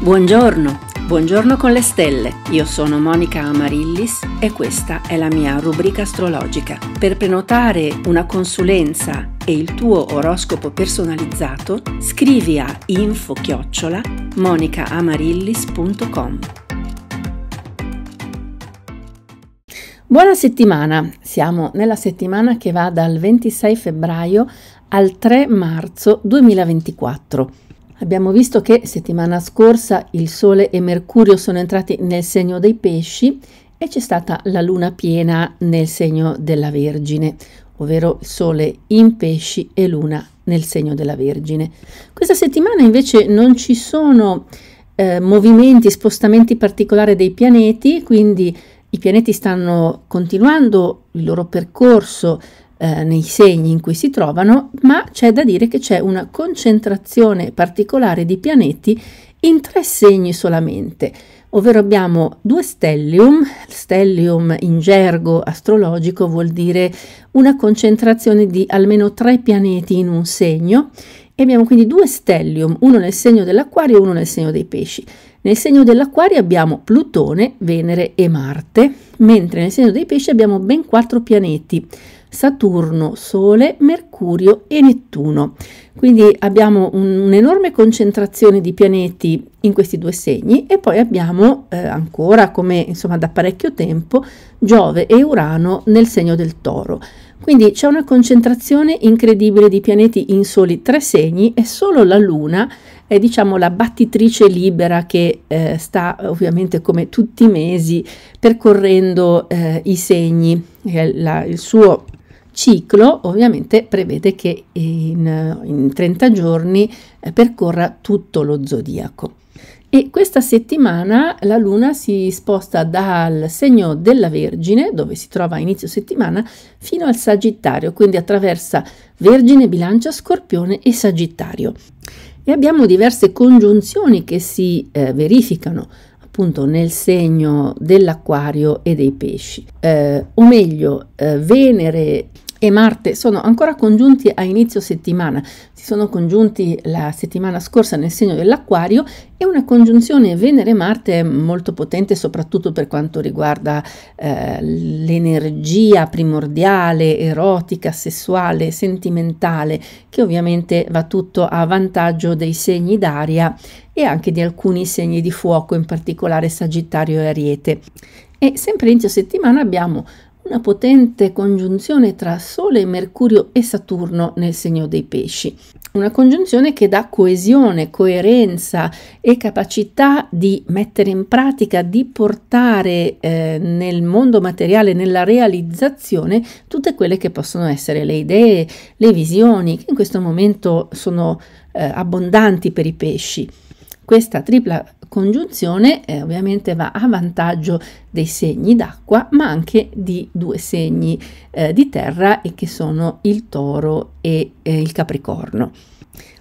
Buongiorno, buongiorno con le stelle. Io sono Monica Amarillis e questa è la mia rubrica astrologica. Per prenotare una consulenza e il tuo oroscopo personalizzato, scrivi a info-chiocciola monicaamarillis.com. Buona settimana, siamo nella settimana che va dal 26 febbraio al 3 marzo 2024 Abbiamo visto che settimana scorsa il Sole e Mercurio sono entrati nel segno dei pesci e c'è stata la luna piena nel segno della Vergine, ovvero Sole in pesci e luna nel segno della Vergine. Questa settimana invece non ci sono eh, movimenti, spostamenti particolari dei pianeti, quindi i pianeti stanno continuando il loro percorso eh, nei segni in cui si trovano, ma c'è da dire che c'è una concentrazione particolare di pianeti in tre segni solamente, ovvero abbiamo due stellium, stellium in gergo astrologico vuol dire una concentrazione di almeno tre pianeti in un segno e abbiamo quindi due stellium, uno nel segno dell'acquario e uno nel segno dei pesci. Nel segno dell'acquario abbiamo Plutone, Venere e Marte, mentre nel segno dei pesci abbiamo ben quattro pianeti. Saturno, Sole, Mercurio e Nettuno. Quindi abbiamo un'enorme concentrazione di pianeti in questi due segni e poi abbiamo eh, ancora, come insomma da parecchio tempo, Giove e Urano nel segno del toro. Quindi c'è una concentrazione incredibile di pianeti in soli tre segni e solo la Luna è diciamo la battitrice libera che eh, sta ovviamente come tutti i mesi percorrendo eh, i segni, la, il suo ciclo ovviamente prevede che in, in 30 giorni eh, percorra tutto lo zodiaco. E questa settimana la Luna si sposta dal segno della Vergine, dove si trova a inizio settimana, fino al Sagittario, quindi attraversa Vergine, Bilancia, Scorpione e Sagittario. E abbiamo diverse congiunzioni che si eh, verificano appunto nel segno dell'acquario e dei pesci, eh, o meglio, eh, Venere e Marte sono ancora congiunti a inizio settimana, si sono congiunti la settimana scorsa nel segno dell'Aquario e una congiunzione Venere-Marte molto potente soprattutto per quanto riguarda eh, l'energia primordiale, erotica, sessuale, sentimentale, che ovviamente va tutto a vantaggio dei segni d'aria e anche di alcuni segni di fuoco, in particolare Sagittario e Ariete. E sempre inizio settimana abbiamo una potente congiunzione tra Sole, Mercurio e Saturno nel segno dei pesci. Una congiunzione che dà coesione, coerenza e capacità di mettere in pratica, di portare eh, nel mondo materiale, nella realizzazione, tutte quelle che possono essere le idee, le visioni, che in questo momento sono eh, abbondanti per i pesci. Questa tripla congiunzione eh, ovviamente va a vantaggio dei segni d'acqua, ma anche di due segni eh, di terra e che sono il toro e eh, il capricorno.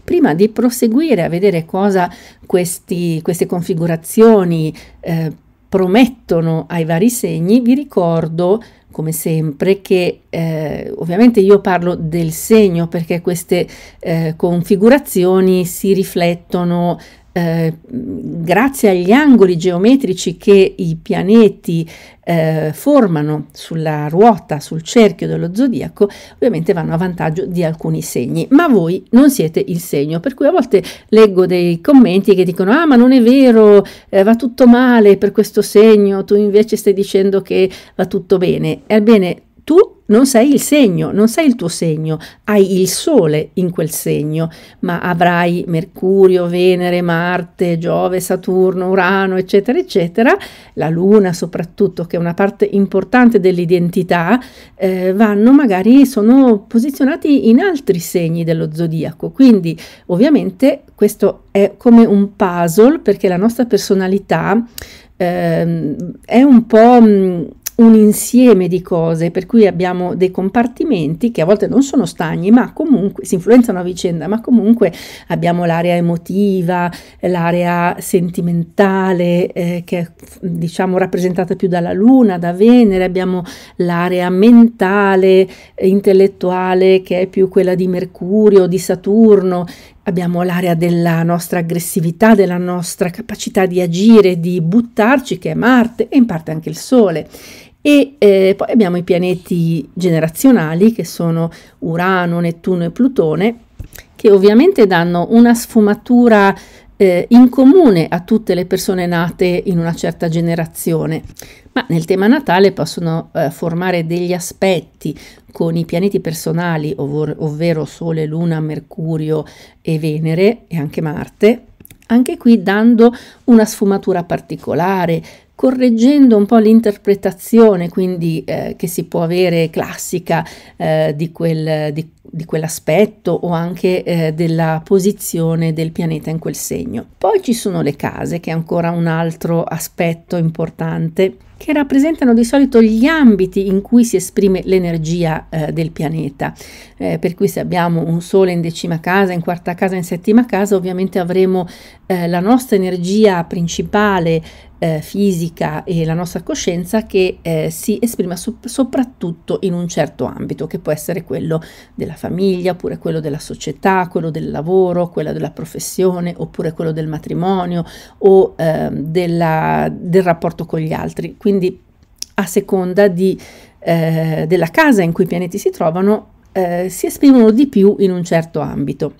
Prima di proseguire a vedere cosa questi, queste configurazioni eh, promettono ai vari segni, vi ricordo come sempre che eh, ovviamente io parlo del segno perché queste eh, configurazioni si riflettono eh, grazie agli angoli geometrici che i pianeti eh, formano sulla ruota, sul cerchio dello zodiaco, ovviamente vanno a vantaggio di alcuni segni, ma voi non siete il segno, per cui a volte leggo dei commenti che dicono "Ah, ma non è vero, eh, va tutto male per questo segno, tu invece stai dicendo che va tutto bene". Ebbene, tu non sei il segno, non sei il tuo segno, hai il Sole in quel segno, ma avrai Mercurio, Venere, Marte, Giove, Saturno, Urano, eccetera, eccetera, la Luna soprattutto, che è una parte importante dell'identità, eh, vanno magari, sono posizionati in altri segni dello zodiaco, quindi ovviamente questo è come un puzzle perché la nostra personalità eh, è un po'... Mh, mm, un insieme di cose, per cui abbiamo dei compartimenti che a volte non sono stagni, ma comunque si influenzano a vicenda, ma comunque abbiamo l'area emotiva, l'area sentimentale eh, che è diciamo rappresentata più dalla Luna, da Venere, abbiamo l'area mentale, eh, intellettuale che è più quella di Mercurio, di Saturno, Abbiamo l'area della nostra aggressività, della nostra capacità di agire, di buttarci, che è Marte e in parte anche il Sole. E eh, poi abbiamo i pianeti generazionali che sono Urano, Nettuno e Plutone, che ovviamente danno una sfumatura eh, in comune a tutte le persone nate in una certa generazione, ma nel tema natale possono eh, formare degli aspetti con i pianeti personali, ovvero Sole, Luna, Mercurio e Venere e anche Marte anche qui dando una sfumatura particolare, correggendo un po' l'interpretazione quindi eh, che si può avere classica eh, di, quel, di, di, quell'aspetto o anche eh, della posizione del pianeta in quel segno. Poi ci sono le case che è ancora un altro aspetto importante che rappresentano di solito gli ambiti in cui si esprime l'energia eh, del pianeta. Eh, per cui se abbiamo un Sole in decima casa, in quarta casa, in settima casa, ovviamente avremo eh, la nostra energia principale eh, fisica e la nostra coscienza che eh, si esprima so soprattutto in un certo ambito, che può essere quello della famiglia, oppure quello della società, quello del lavoro, quella della professione, oppure quello del matrimonio o eh, della, del rapporto con gli altri. Quindi a seconda di, eh, della casa in cui i pianeti si trovano, eh, si esprimono di più in un certo ambito.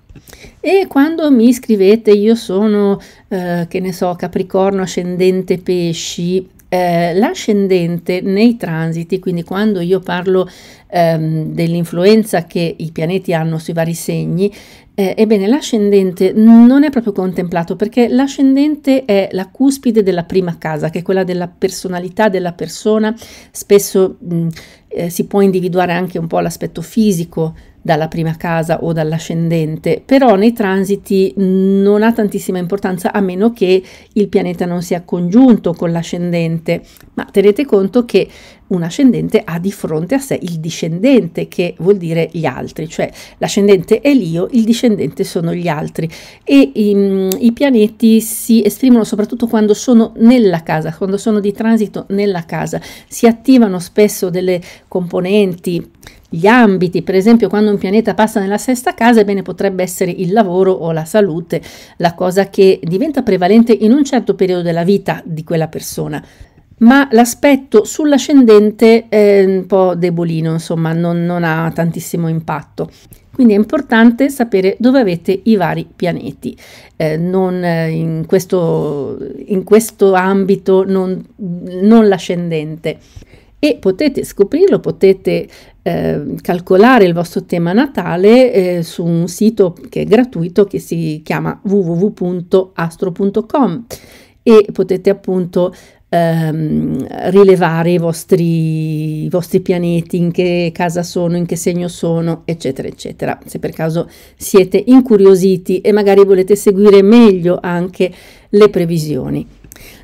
E quando mi scrivete io sono, eh, che ne so, Capricorno, ascendente pesci, eh, l'ascendente nei transiti, quindi quando io parlo ehm, dell'influenza che i pianeti hanno sui vari segni, eh, ebbene l'ascendente non è proprio contemplato perché l'ascendente è la cuspide della prima casa, che è quella della personalità della persona, spesso mh, eh, si può individuare anche un po' l'aspetto fisico dalla prima casa o dall'ascendente, però nei transiti non ha tantissima importanza a meno che il pianeta non sia congiunto con l'ascendente, ma tenete conto che un ascendente ha di fronte a sé il discendente, che vuol dire gli altri, cioè l'ascendente è l'io, il discendente sono gli altri. E i, ehm, i pianeti si esprimono soprattutto quando sono nella casa, quando sono di transito nella casa. Si attivano spesso delle componenti gli ambiti, per esempio quando un pianeta passa nella sesta casa, ebbene potrebbe essere il lavoro o la salute, la cosa che diventa prevalente in un certo periodo della vita di quella persona ma l'aspetto sull'ascendente è un po' debolino, insomma, non, non, ha tantissimo impatto. Quindi è importante sapere dove avete i vari pianeti. Eh, non, eh, in, questo, in, questo, ambito non, non l'ascendente. E potete scoprirlo, potete eh, calcolare il vostro tema natale eh, su un sito che è gratuito che si chiama www.astro.com e potete appunto ehm, rilevare i vostri, i vostri pianeti, in che casa sono, in che segno sono, eccetera, eccetera. Se per caso siete incuriositi e magari volete seguire meglio anche le previsioni.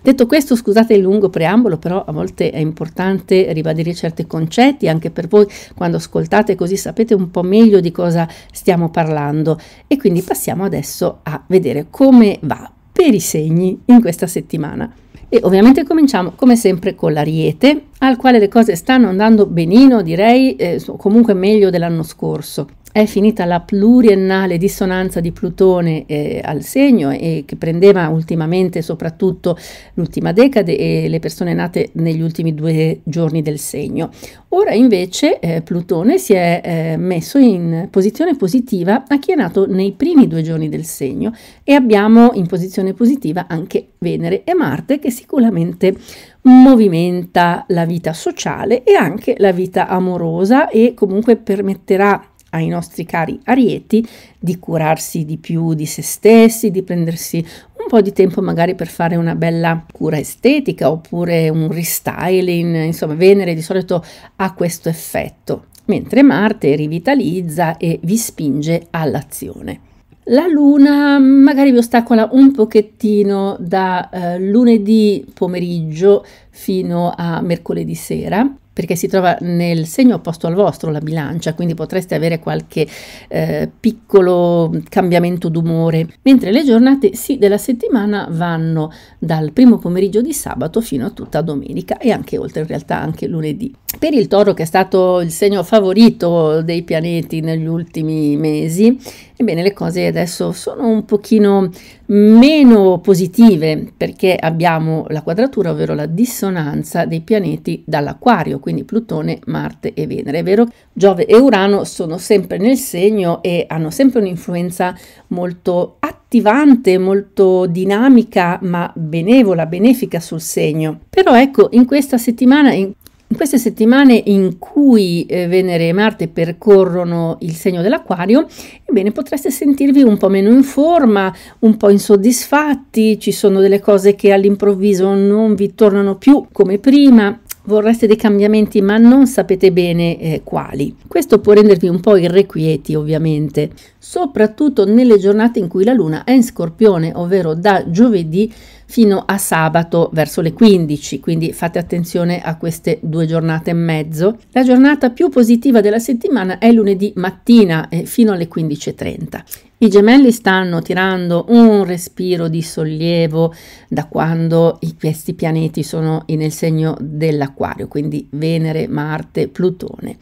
Detto questo, scusate il lungo preambolo, però a volte è importante ribadire certi concetti, anche per voi quando ascoltate così sapete un po' meglio di cosa stiamo parlando. E quindi passiamo adesso a vedere come va per i segni in questa settimana. E ovviamente cominciamo come sempre con l'ariete, al quale le cose stanno andando benino, direi eh, comunque meglio dell'anno scorso è finita la pluriennale dissonanza di Plutone eh, al segno e che prendeva ultimamente soprattutto l'ultima decade e le persone nate negli ultimi due giorni del segno. Ora invece eh, Plutone si è eh, messo in posizione positiva a chi è nato nei primi due giorni del segno e abbiamo in posizione positiva anche Venere e Marte che sicuramente movimenta la vita sociale e anche la vita amorosa e comunque permetterà ai nostri cari arieti di curarsi di più di se stessi, di prendersi un po' di tempo magari per fare una bella cura estetica oppure un restyling, insomma Venere di solito ha questo effetto, mentre Marte rivitalizza e vi spinge all'azione. La luna magari vi ostacola un pochettino da eh, lunedì pomeriggio fino a mercoledì sera, perché si trova nel segno opposto al vostro, la bilancia, quindi potreste avere qualche eh, piccolo cambiamento d'umore, mentre le giornate sì della settimana vanno dal primo pomeriggio di sabato fino a tutta domenica e anche oltre in realtà anche lunedì. Per il toro che è stato il segno favorito dei pianeti negli ultimi mesi, Ebbene, le cose adesso sono un pochino meno positive perché abbiamo la quadratura, ovvero la dissonanza dei pianeti dall'acquario, quindi Plutone, Marte e Venere. È vero, Giove e Urano sono sempre nel segno e hanno sempre un'influenza molto attivante, molto dinamica, ma benevola, benefica sul segno. Però ecco, in questa settimana in in queste settimane in cui eh, Venere e Marte percorrono il segno dell'Aquario, ebbene potreste sentirvi un po' meno in forma, un po' insoddisfatti, ci sono delle cose che all'improvviso non vi tornano più come prima, vorreste dei cambiamenti ma non sapete bene eh, quali. Questo può rendervi un po' irrequieti ovviamente, soprattutto nelle giornate in cui la Luna è in Scorpione, ovvero da giovedì fino a sabato verso le 15, quindi fate attenzione a queste due giornate e mezzo. La giornata più positiva della settimana è lunedì mattina eh, fino alle 15.30. I gemelli stanno tirando un respiro di sollievo da quando questi pianeti sono nel segno dell'acquario, quindi Venere, Marte, Plutone.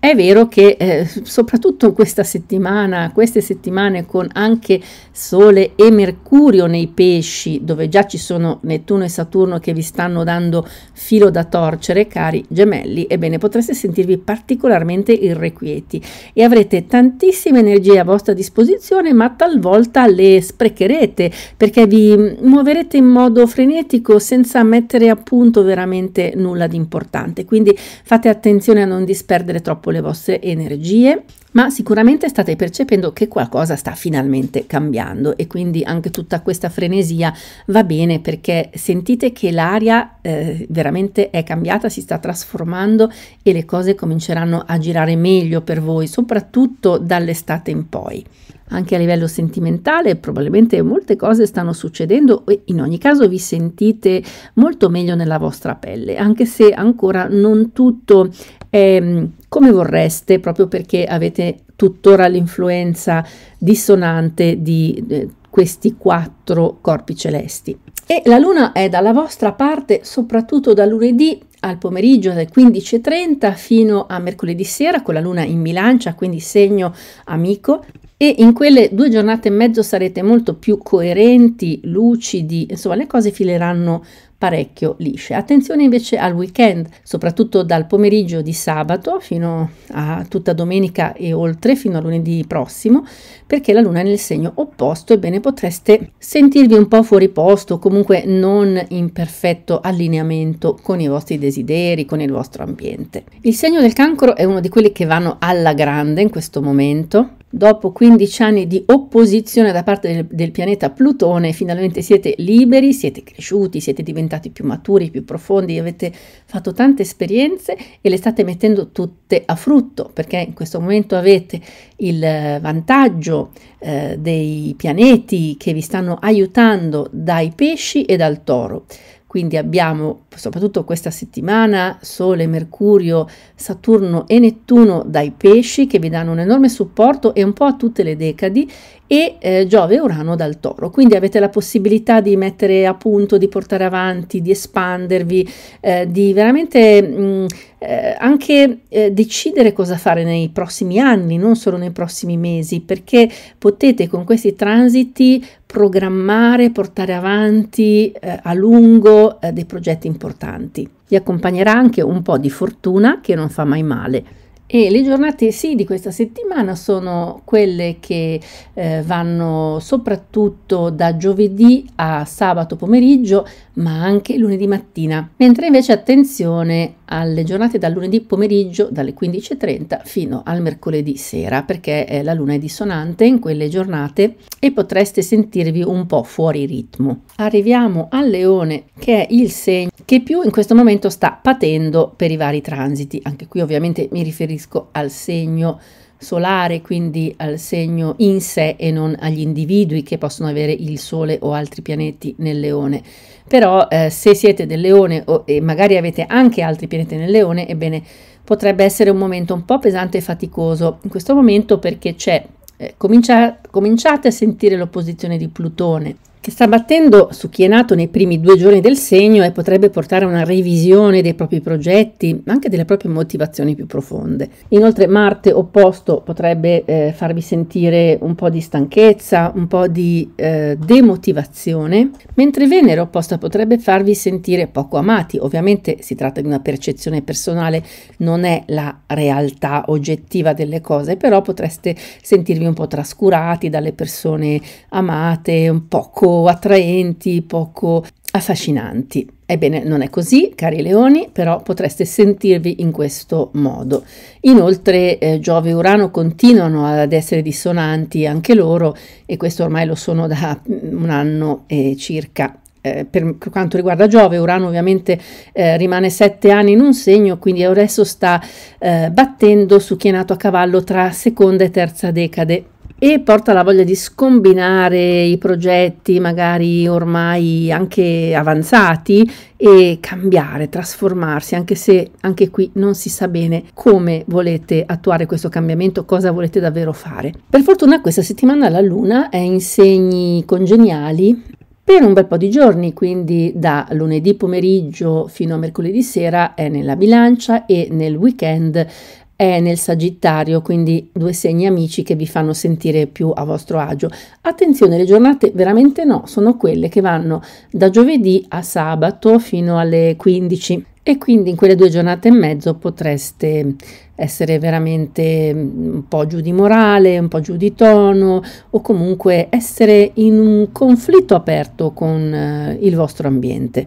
È vero che eh, soprattutto questa settimana, queste settimane con anche Sole e Mercurio nei pesci, dove già ci sono Nettuno e Saturno che vi stanno dando filo da torcere, cari gemelli, ebbene potreste sentirvi particolarmente irrequieti e avrete tantissime energie a vostra disposizione, ma talvolta le sprecherete perché vi muoverete in modo frenetico senza mettere a punto veramente nulla di importante. Quindi fate attenzione a non disperdere troppo con le vostre energie, ma sicuramente state percependo che qualcosa sta finalmente cambiando e quindi anche tutta questa frenesia va bene perché sentite che l'aria eh, veramente è cambiata, si sta trasformando e le cose cominceranno a girare meglio per voi, soprattutto dall'estate in poi. Anche a livello sentimentale probabilmente molte cose stanno succedendo e in ogni caso vi sentite molto meglio nella vostra pelle, anche se ancora non tutto eh, come vorreste, proprio perché avete tuttora l'influenza dissonante di eh, questi quattro corpi celesti. E la Luna è dalla vostra parte soprattutto da lunedì al pomeriggio dalle 15.30 fino a mercoledì sera con la Luna in bilancia, quindi segno amico. E in quelle due giornate e mezzo sarete molto più coerenti, lucidi, insomma le cose fileranno parecchio lisce. Attenzione invece al weekend, soprattutto dal pomeriggio di sabato fino a tutta domenica e oltre fino a lunedì prossimo, perché la luna è nel segno opposto, ebbene potreste sentirvi un po' fuori posto, comunque non in perfetto allineamento con i vostri desideri, con il vostro ambiente. Il segno del cancro è uno di quelli che vanno alla grande in questo momento, dopo 15 anni di opposizione da parte del, del, pianeta Plutone, finalmente siete liberi, siete cresciuti, siete diventati più maturi, più profondi, avete fatto tante esperienze e le state mettendo tutte a frutto, perché in questo momento avete il eh, vantaggio eh, dei pianeti che vi stanno aiutando dai pesci e dal toro. Quindi abbiamo soprattutto questa settimana Sole, Mercurio, Saturno e Nettuno dai pesci che vi danno un enorme supporto e un po' a tutte le decadi e eh, Giove e Urano dal Toro. Quindi avete la possibilità di mettere a punto, di portare avanti, di espandervi, eh, di veramente mh, mm, eh, anche eh, decidere cosa fare nei prossimi anni, non solo nei prossimi mesi, perché potete con questi transiti programmare, portare avanti eh, a lungo eh, dei progetti importanti. Vi accompagnerà anche un po' di fortuna che non fa mai male. E le giornate sì di questa settimana sono quelle che eh, vanno soprattutto da giovedì a sabato pomeriggio, ma anche lunedì mattina. Mentre invece attenzione alle giornate dal lunedì pomeriggio dalle 15.30 fino al mercoledì sera, perché la luna è dissonante in quelle giornate e potreste sentirvi un po' fuori ritmo. Arriviamo al leone, che è il segno che più in questo momento sta patendo per i vari transiti. Anche qui ovviamente mi riferisco riferisco al segno solare, quindi al segno in sé e non agli individui che possono avere il Sole o altri pianeti nel leone. Però eh, se siete del leone o, e magari avete anche altri pianeti nel leone, ebbene potrebbe essere un momento un po' pesante e faticoso in questo momento perché c'è, eh, comincia, cominciate a sentire l'opposizione di Plutone che sta battendo su chi è nato nei primi due giorni del segno e potrebbe portare a una revisione dei propri progetti, ma anche delle proprie motivazioni più profonde. Inoltre Marte opposto potrebbe eh, farvi sentire un po' di stanchezza, un po' di eh, demotivazione, mentre Venere opposta potrebbe farvi sentire poco amati. Ovviamente si tratta di una percezione personale, non è la realtà oggettiva delle cose, però potreste sentirvi un po' trascurati dalle persone amate, un poco attraenti, poco affascinanti. Ebbene, non è così, cari leoni, però potreste sentirvi in questo modo. Inoltre eh, Giove e Urano continuano ad essere dissonanti anche loro e questo ormai lo sono da mm, un anno eh, circa. per quanto riguarda Giove, Urano ovviamente eh, rimane sette anni in un segno, quindi adesso sta eh, battendo su chi è nato a cavallo tra seconda e terza decade e porta la voglia di scombinare i progetti magari ormai anche avanzati e cambiare, trasformarsi, anche se anche qui non si sa bene come volete attuare questo cambiamento, cosa volete davvero fare. Per fortuna questa settimana la Luna è in segni congeniali per un bel po' di giorni, quindi da lunedì pomeriggio fino a mercoledì sera è nella bilancia e nel weekend è nel Sagittario, quindi due segni amici che vi fanno sentire più a vostro agio. Attenzione, le giornate veramente no, sono quelle che vanno da giovedì a sabato fino alle 15 e quindi in quelle due giornate e mezzo potreste essere veramente mm, un po' giù di morale, un po' giù di tono o comunque essere in un conflitto aperto con eh, il vostro ambiente.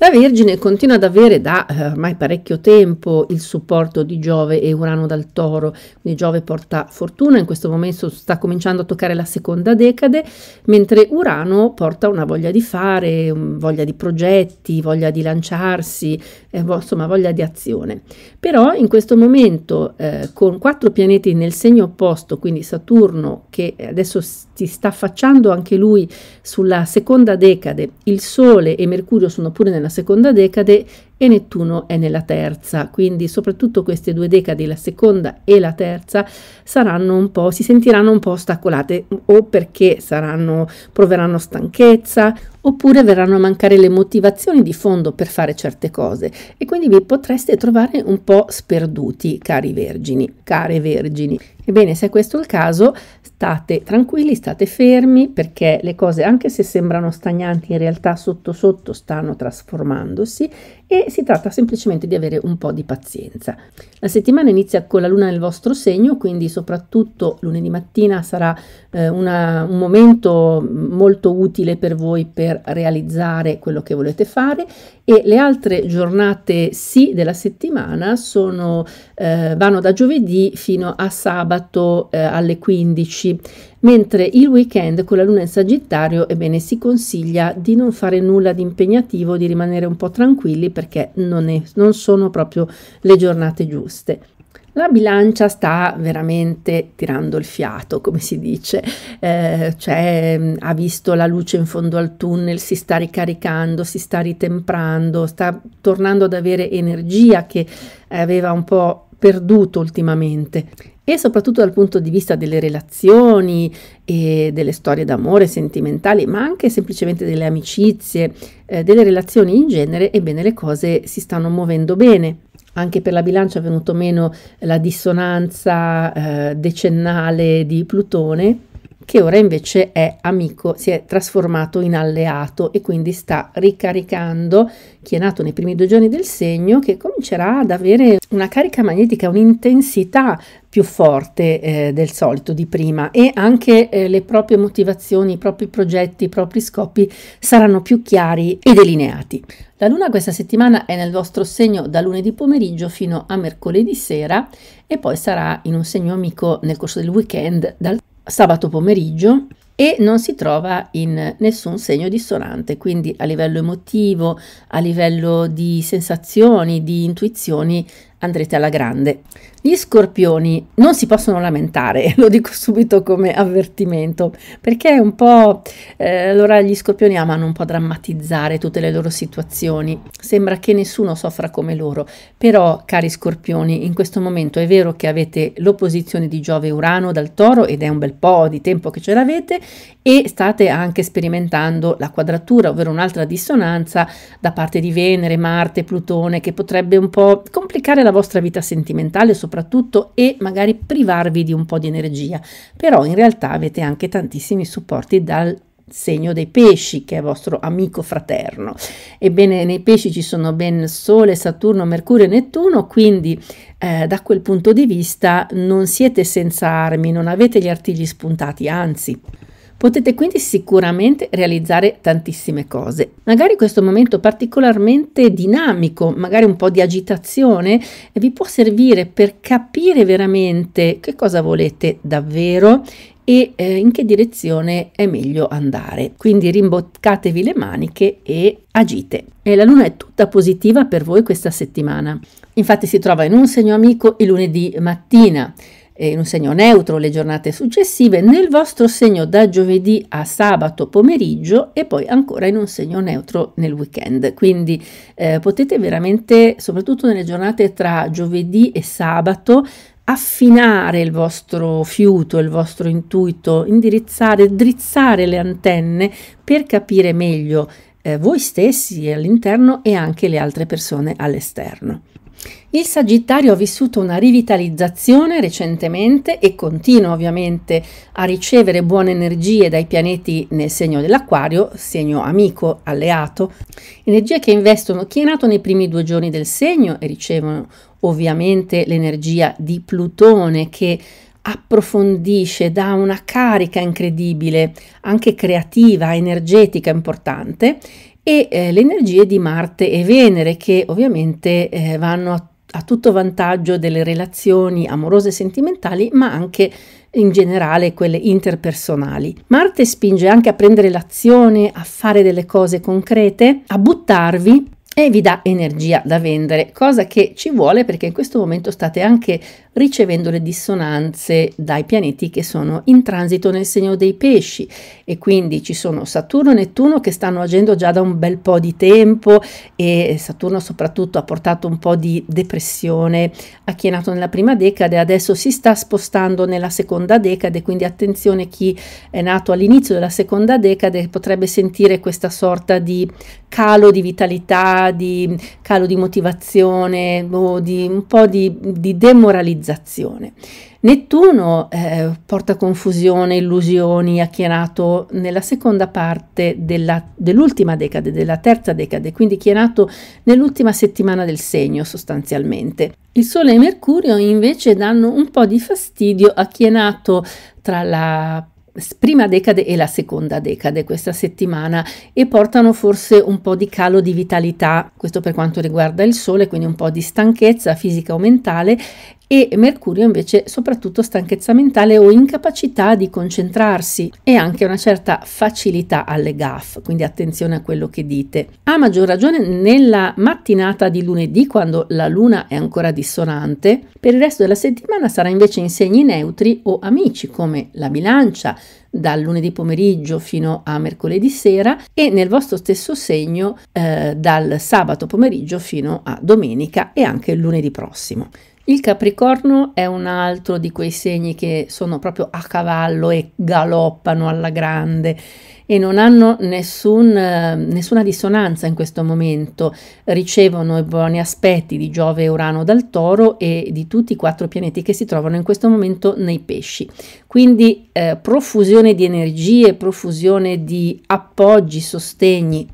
La Vergine continua ad avere da eh, ormai parecchio tempo il supporto di Giove e Urano dal Toro, quindi Giove porta fortuna, in questo momento sta cominciando a toccare la seconda decade, mentre Urano porta una voglia di fare, voglia di progetti, voglia di lanciarsi, eh, insomma voglia di azione. Però in questo momento eh, con quattro pianeti nel segno opposto, quindi Saturno che adesso sta infatti sta affacciando anche lui sulla seconda decade, il Sole e Mercurio sono pure nella seconda decade e Nettuno è nella terza, quindi soprattutto queste due decadi, la seconda e la terza, saranno un po', si sentiranno un po' ostacolate o perché saranno, proveranno stanchezza oppure verranno a mancare le motivazioni di fondo per fare certe cose e quindi vi potreste trovare un po' sperduti, cari vergini, care vergini. Ebbene, se questo è il caso, state tranquilli, state fermi perché le cose anche se sembrano stagnanti in realtà sotto sotto stanno trasformandosi e si tratta semplicemente di avere un po' di pazienza. La settimana inizia con la luna nel vostro segno, quindi soprattutto lunedì mattina sarà eh, una, un momento mm, molto utile per voi per realizzare quello che volete fare e le altre giornate sì della settimana sono, eh, vanno da giovedì fino a sabato eh, alle 15 mentre il weekend con la luna in Sagittario, ebbene, si consiglia di non fare nulla di impegnativo, di rimanere un po' tranquilli perché non, è, non sono proprio le giornate giuste. La bilancia sta veramente tirando il fiato, come si dice, eh, cioè ha visto la luce in fondo al tunnel, si sta ricaricando, si sta ritemprando, sta tornando ad avere energia che aveva un po' perduto ultimamente e soprattutto dal punto di vista delle relazioni e delle storie d'amore sentimentali, ma anche semplicemente delle amicizie, eh, delle relazioni in genere, ebbene le cose si stanno muovendo bene. Anche per la bilancia è venuto meno la dissonanza eh, decennale di Plutone, che ora invece è amico, si è trasformato in alleato e quindi sta ricaricando chi è nato nei primi due giorni del segno che comincerà ad avere una carica magnetica, un'intensità più forte eh, del solito di prima e anche eh, le proprie motivazioni, i propri progetti, i propri scopi saranno più chiari e delineati. La luna questa settimana è nel vostro segno da lunedì pomeriggio fino a mercoledì sera e poi sarà in un segno amico nel corso del weekend dal sabato pomeriggio e non si trova in nessun segno dissonante, quindi a livello emotivo, a livello di sensazioni, di intuizioni andrete alla grande. Gli scorpioni non si possono lamentare, lo dico subito come avvertimento, perché è un po' eh, allora gli scorpioni amano un po' drammatizzare tutte le loro situazioni. Sembra che nessuno soffra come loro, però cari scorpioni, in questo momento è vero che avete l'opposizione di Giove e Urano dal Toro ed è un bel po' di tempo che ce l'avete e state anche sperimentando la quadratura, ovvero un'altra dissonanza da parte di Venere, Marte, Plutone che potrebbe un po' complicare la la vostra vita sentimentale soprattutto e magari privarvi di un po' di energia, però in realtà avete anche tantissimi supporti dal segno dei pesci, che è vostro amico fraterno. Ebbene, nei pesci ci sono ben Sole, Saturno, Mercurio e Nettuno, quindi eh, da quel punto di vista non siete senza armi, non avete gli artigli spuntati, anzi. Potete quindi sicuramente realizzare tantissime cose. Magari questo momento particolarmente dinamico, magari un po' di agitazione, vi può servire per capire veramente che cosa volete davvero e eh, in che direzione è meglio andare. Quindi rimboccatevi le maniche e agite. E la luna è tutta positiva per voi questa settimana. Infatti si trova in un segno amico il lunedì mattina. Eh, in un segno neutro le giornate successive, nel vostro segno da giovedì a sabato pomeriggio e poi ancora in un segno neutro nel weekend. Quindi eh, potete veramente, soprattutto nelle giornate tra giovedì e sabato, affinare il vostro fiuto, il vostro intuito, indirizzare, drizzare le antenne per capire meglio eh, voi stessi all'interno e anche le altre persone all'esterno. Il Sagittario ha vissuto una rivitalizzazione recentemente e continua ovviamente a ricevere buone energie dai pianeti nel segno dell'Aquario, segno amico, alleato, energie che investono chi è nato nei primi due giorni del segno e ricevono ovviamente l'energia di Plutone che approfondisce, dà una carica incredibile, anche creativa, energetica importante e eh, le energie di Marte e Venere che ovviamente eh, vanno a, a tutto vantaggio delle relazioni amorose e sentimentali, ma anche in generale quelle interpersonali. Marte spinge anche a prendere l'azione, a fare delle cose concrete, a buttarvi e vi dà energia da vendere, cosa che ci vuole perché in questo momento state anche ricevendo le dissonanze dai pianeti che sono in transito nel segno dei pesci e quindi ci sono Saturno e Nettuno che stanno agendo già da un bel po' di tempo e Saturno soprattutto ha portato un po' di depressione a chi è nato nella prima decade, adesso si sta spostando nella seconda decade, quindi attenzione chi è nato all'inizio della seconda decade potrebbe sentire questa sorta di calo di vitalità, di calo di motivazione o di un po' di, di demoralizzazione. Nettuno eh, porta confusione, illusioni, ha chienato nella seconda parte della, dell'ultima decade, della terza decade, quindi chienato nell'ultima settimana del segno sostanzialmente. Il Sole e Mercurio invece danno un po' di fastidio a chienato tra la prima decade e la seconda decade questa settimana e portano forse un po' di calo di vitalità, questo per quanto riguarda il Sole, quindi un po' di stanchezza fisica o mentale e Mercurio invece soprattutto stanchezza mentale o incapacità di concentrarsi e anche una certa facilità alle gaff, quindi attenzione a quello che dite. A maggior ragione nella mattinata di lunedì quando la luna è ancora dissonante, per il resto della settimana sarà invece in segni neutri o amici come la bilancia, dal lunedì pomeriggio fino a mercoledì sera e nel vostro stesso segno eh, dal sabato pomeriggio fino a domenica e anche lunedì prossimo. Il Capricorno è un altro di quei segni che sono proprio a cavallo e galoppano alla grande e non hanno nessun, eh, nessuna dissonanza in questo momento. Ricevono i buoni aspetti di Giove e Urano dal Toro e di tutti i quattro pianeti che si trovano in questo momento nei pesci. Quindi eh, profusione di energie, profusione di appoggi, sostegni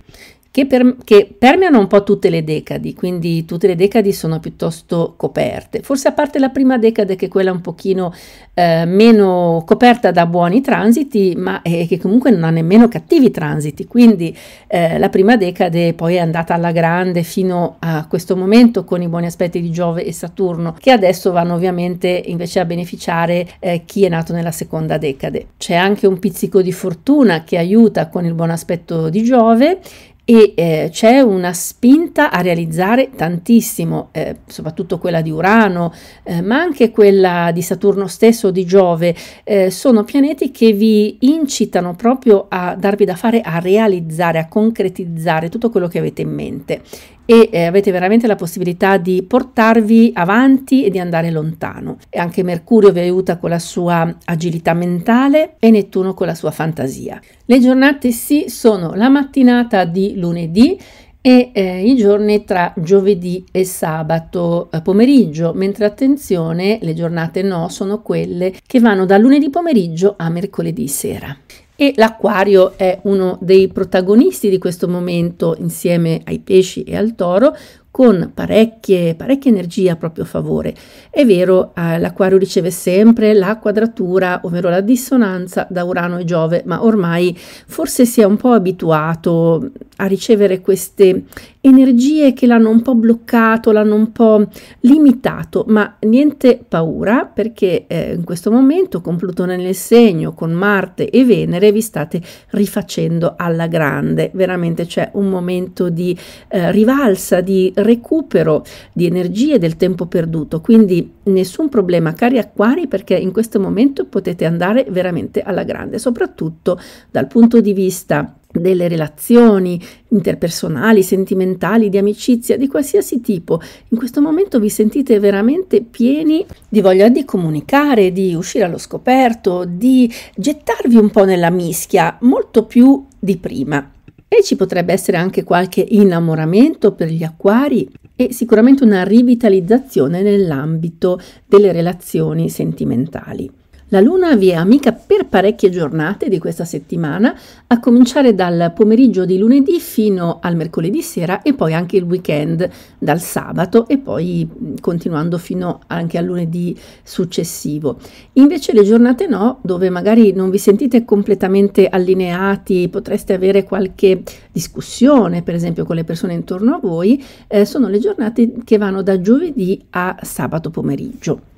che, per, che, permeano un po' tutte le decadi, quindi tutte le decadi sono piuttosto coperte, forse a parte la prima decade che è quella un pochino eh, meno coperta da buoni transiti, ma eh, che comunque non ha nemmeno cattivi transiti, quindi eh, la prima decade poi è andata alla grande fino a questo momento con i buoni aspetti di Giove e Saturno, che adesso vanno ovviamente invece a beneficiare eh, chi è nato nella seconda decade. C'è anche un pizzico di fortuna che aiuta con il buon aspetto di Giove e eh, c'è una spinta a realizzare tantissimo, eh, soprattutto quella di Urano, eh, ma anche quella di Saturno stesso o di Giove. Eh, sono pianeti che vi incitano proprio a darvi da fare, a realizzare, a concretizzare tutto quello che avete in mente e eh, avete veramente la possibilità di portarvi avanti e di andare lontano. E anche Mercurio vi aiuta con la sua agilità mentale e Nettuno con la sua fantasia. Le giornate sì sono la mattinata di lunedì e eh, i giorni tra giovedì e sabato eh, pomeriggio, mentre attenzione, le giornate no sono quelle che vanno da lunedì pomeriggio a mercoledì sera e l'acquario è uno dei protagonisti di questo momento insieme ai pesci e al toro con parecchie, parecchia energia a proprio favore. È vero, eh, l'acquario riceve sempre la quadratura, ovvero la dissonanza da Urano e Giove, ma ormai forse si è un po' abituato a ricevere queste energie che l'hanno un po' bloccato, l'hanno un po' limitato, ma niente paura perché eh, in questo momento con Plutone nel segno, con Marte e Venere vi state rifacendo alla grande, veramente c'è un momento di eh, rivalsa, di recupero di energie del tempo perduto, quindi nessun problema cari acquari perché in questo momento potete andare veramente alla grande, soprattutto dal punto di vista delle relazioni interpersonali, sentimentali, di amicizia, di qualsiasi tipo. In questo momento vi sentite veramente pieni di voglia di comunicare, di uscire allo scoperto, di gettarvi un po' nella mischia, molto più di prima. E ci potrebbe essere anche qualche innamoramento per gli acquari e sicuramente una rivitalizzazione nell'ambito delle relazioni sentimentali. La Luna vi è amica per parecchie giornate di questa settimana, a cominciare dal pomeriggio di lunedì fino al mercoledì sera e poi anche il weekend dal sabato e poi mm, continuando fino anche al lunedì successivo. Invece le giornate no, dove magari non vi sentite completamente allineati, potreste avere qualche discussione per esempio con le persone intorno a voi, eh, sono le giornate che vanno da giovedì a sabato pomeriggio.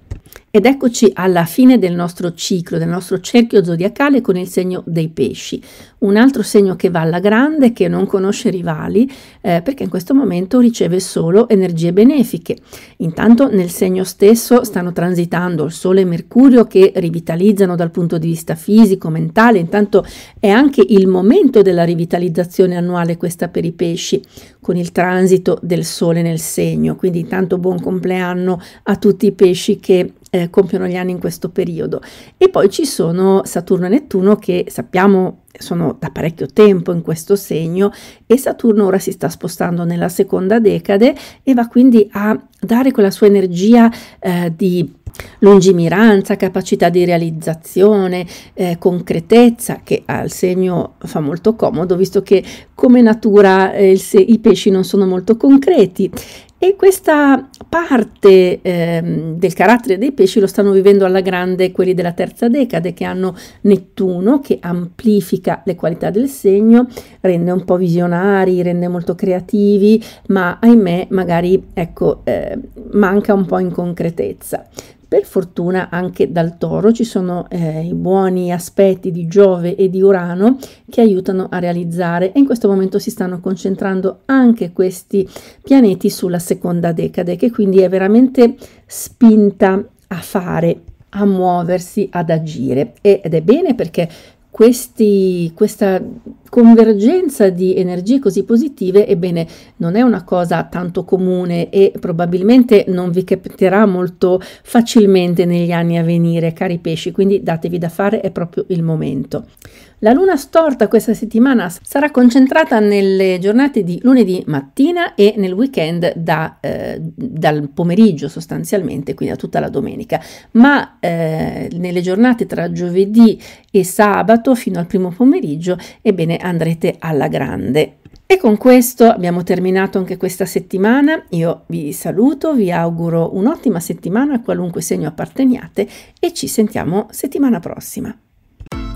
Ed eccoci alla fine del nostro ciclo, del nostro cerchio zodiacale con il segno dei pesci. Un altro segno che va alla grande, che non conosce rivali, eh, perché in questo momento riceve solo energie benefiche. Intanto nel segno stesso stanno transitando il Sole e Mercurio che rivitalizzano dal punto di vista fisico, mentale. Intanto è anche il momento della rivitalizzazione annuale questa per i pesci con il transito del Sole nel segno. Quindi tanto buon compleanno a tutti i pesci che eh, compiono gli anni in questo periodo. E poi ci sono Saturno e Nettuno che sappiamo sono da parecchio tempo in questo segno e Saturno ora si sta spostando nella seconda decade e va quindi a dare quella sua energia eh, di lungimiranza, capacità di realizzazione, eh, concretezza che al segno fa molto comodo visto che come natura eh, se, i pesci non sono molto concreti e questa parte ehm, del carattere dei pesci lo stanno vivendo alla grande quelli della terza decade che hanno Nettuno che amplifica le qualità del segno, rende un po' visionari, rende molto creativi, ma ahimè magari ecco, eh, manca un po' in concretezza. Per fortuna anche dal toro ci sono eh, i buoni aspetti di Giove e di Urano che aiutano a realizzare e in questo momento si stanno concentrando anche questi pianeti sulla seconda decade che quindi è veramente spinta a fare a muoversi, ad agire ed è bene perché questi, questa convergenza di energie così positive, ebbene, non è una cosa tanto comune e probabilmente non vi capiterà molto facilmente negli anni a venire, cari pesci, quindi datevi da fare, è proprio il momento. La luna storta questa settimana sarà concentrata nelle giornate di lunedì mattina e nel weekend da, eh, dal pomeriggio sostanzialmente, quindi a tutta la domenica, ma eh, nelle giornate tra giovedì e sabato fino al primo pomeriggio, ebbene andrete alla grande. E con questo abbiamo terminato anche questa settimana. Io vi saluto, vi auguro un'ottima settimana a qualunque segno apparteniate e ci sentiamo settimana prossima.